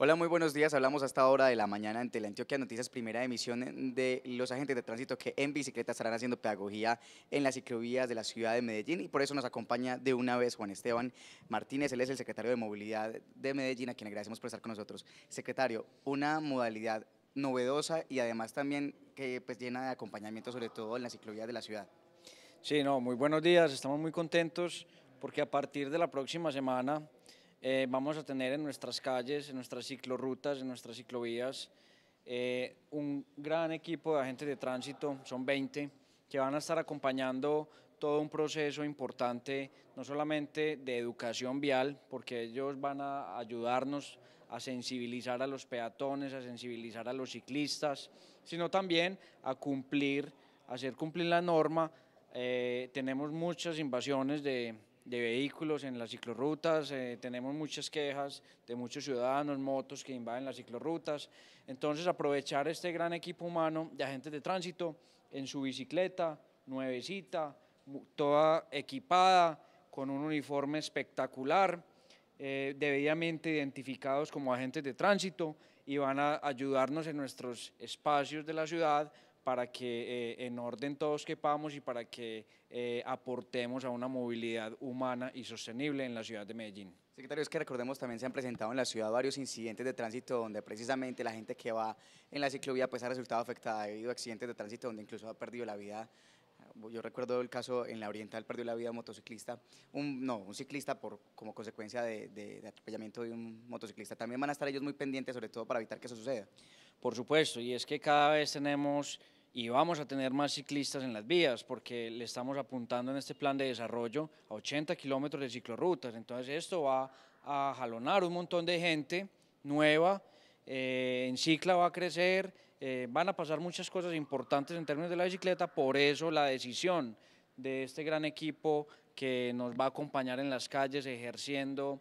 Hola, muy buenos días. Hablamos hasta ahora de la mañana ante la Antioquia Noticias, primera emisión de los agentes de tránsito que en bicicleta estarán haciendo pedagogía en las ciclovías de la ciudad de Medellín. Y por eso nos acompaña de una vez Juan Esteban Martínez. Él es el secretario de Movilidad de Medellín, a quien agradecemos por estar con nosotros. Secretario, una modalidad novedosa y además también que pues, llena de acompañamiento, sobre todo en las ciclovías de la ciudad. Sí, no, muy buenos días. Estamos muy contentos porque a partir de la próxima semana eh, vamos a tener en nuestras calles, en nuestras ciclorutas, en nuestras ciclovías, eh, un gran equipo de agentes de tránsito, son 20, que van a estar acompañando todo un proceso importante, no solamente de educación vial, porque ellos van a ayudarnos a sensibilizar a los peatones, a sensibilizar a los ciclistas, sino también a cumplir, a hacer cumplir la norma. Eh, tenemos muchas invasiones de, de vehículos en las ciclorrutas, eh, tenemos muchas quejas de muchos ciudadanos, motos que invaden las ciclorrutas, entonces aprovechar este gran equipo humano de agentes de tránsito en su bicicleta, nuevecita, toda equipada, con un uniforme espectacular, eh, debidamente identificados como agentes de tránsito y van a ayudarnos en nuestros espacios de la ciudad para que eh, en orden todos quepamos y para que eh, aportemos a una movilidad humana y sostenible en la ciudad de Medellín. Secretario, es que recordemos también se han presentado en la ciudad varios incidentes de tránsito donde precisamente la gente que va en la ciclovía pues ha resultado afectada debido a accidentes de tránsito donde incluso ha perdido la vida yo recuerdo el caso en la Oriental, perdió la vida un motociclista, un, no, un ciclista por, como consecuencia de, de, atropellamiento de un motociclista. También van a estar ellos muy pendientes, sobre todo para evitar que eso suceda. Por supuesto, y es que cada vez tenemos y vamos a tener más ciclistas en las vías porque le estamos apuntando en este plan de desarrollo a 80 kilómetros de ciclorrutas. Entonces esto va a jalonar un montón de gente nueva, eh, en cicla va a crecer, eh, van a pasar muchas cosas importantes en términos de la bicicleta, por eso la decisión de este gran equipo que nos va a acompañar en las calles ejerciendo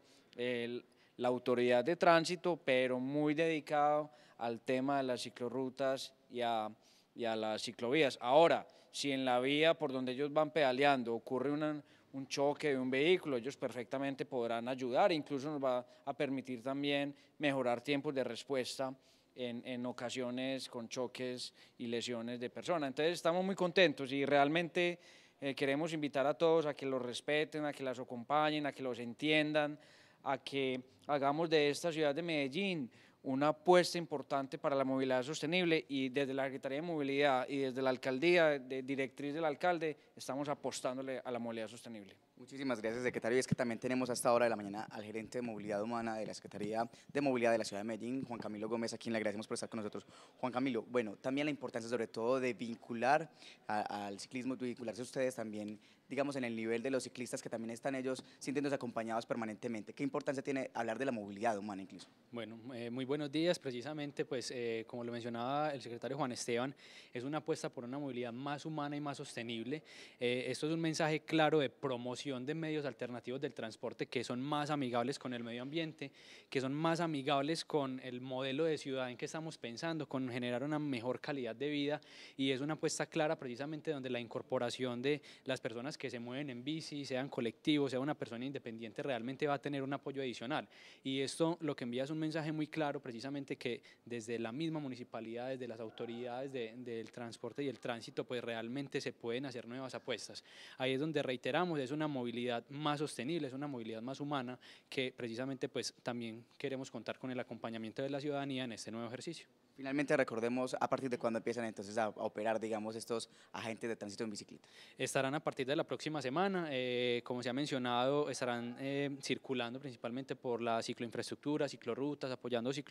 la autoridad de tránsito, pero muy dedicado al tema de las ciclorrutas y a y a las ciclovías. Ahora, si en la vía por donde ellos van pedaleando ocurre una, un choque de un vehículo, ellos perfectamente podrán ayudar, incluso nos va a permitir también mejorar tiempos de respuesta en, en, ocasiones con choques y lesiones de personas. Entonces estamos muy contentos y realmente eh, queremos invitar a todos a que los respeten, a que las acompañen, a que los entiendan, a que hagamos de esta ciudad de Medellín una apuesta importante para la movilidad sostenible y desde la Secretaría de Movilidad y desde la alcaldía, de directriz del alcalde, estamos apostándole a la movilidad sostenible. Muchísimas gracias, secretario. Y es que también tenemos hasta ahora de la mañana al gerente de Movilidad Humana de la Secretaría de Movilidad de la Ciudad de Medellín, Juan Camilo Gómez, a quien le agradecemos por estar con nosotros. Juan Camilo, bueno, también la importancia sobre todo de vincular al ciclismo, de vincularse ustedes también, digamos, en el nivel de los ciclistas que también están ellos sintiéndose acompañados permanentemente. ¿Qué importancia tiene hablar de la movilidad humana incluso? Bueno, eh, muy buenos días. Precisamente, pues, eh, como lo mencionaba el secretario Juan Esteban, es una apuesta por una movilidad más humana y más sostenible. Eh, esto es un mensaje claro de promoción de medios alternativos del transporte que son más amigables con el medio ambiente, que son más amigables con el modelo de ciudad en que estamos pensando, con generar una mejor calidad de vida y es una apuesta clara precisamente donde la incorporación de las personas que se mueven en bici, sean colectivos, sea una persona independiente, realmente va a tener un apoyo adicional. Y esto lo que envía es un mensaje muy claro precisamente que desde la misma municipalidad, desde las autoridades del transporte y el tránsito, pues realmente se pueden hacer nuevas apuestas. Ahí es donde reiteramos, es una movilidad más sostenible, es una movilidad más humana, que precisamente pues también queremos contar con el acompañamiento de la ciudadanía en este nuevo ejercicio. Finalmente recordemos a partir de cuándo empiezan entonces a operar, digamos, estos agentes de tránsito en bicicleta. Estarán a partir de la próxima semana, eh, como se ha mencionado, estarán eh, circulando principalmente por la cicloinfraestructura, ciclorutas, apoyando ciclo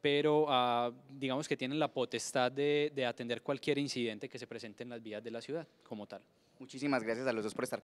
pero ah, digamos que tienen la potestad de, de atender cualquier incidente que se presente en las vías de la ciudad como tal. Muchísimas gracias a los dos por estar.